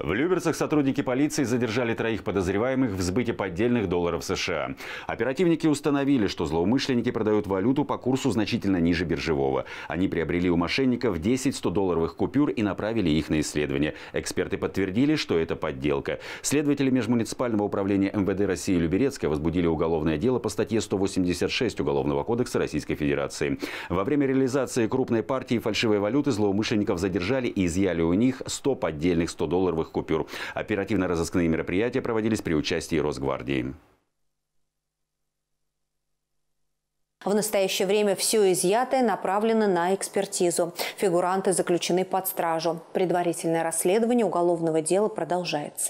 В Люберцах сотрудники полиции задержали троих подозреваемых в сбыте поддельных долларов США. Оперативники установили, что злоумышленники продают валюту по курсу значительно ниже биржевого. Они приобрели у мошенников 10 100-долларовых купюр и направили их на исследование. Эксперты подтвердили, что это подделка. Следователи межмуниципального управления МВД России Люберецка возбудили уголовное дело по статье 186 Уголовного кодекса Российской Федерации. Во время реализации крупной партии фальшивой валюты злоумышленников задержали и изъяли у них 100 поддельных 100-долларовых новых купюр. Оперативно-розыскные мероприятия проводились при участии Росгвардии. В настоящее время все изъятое направлено на экспертизу. Фигуранты заключены под стражу. Предварительное расследование уголовного дела продолжается.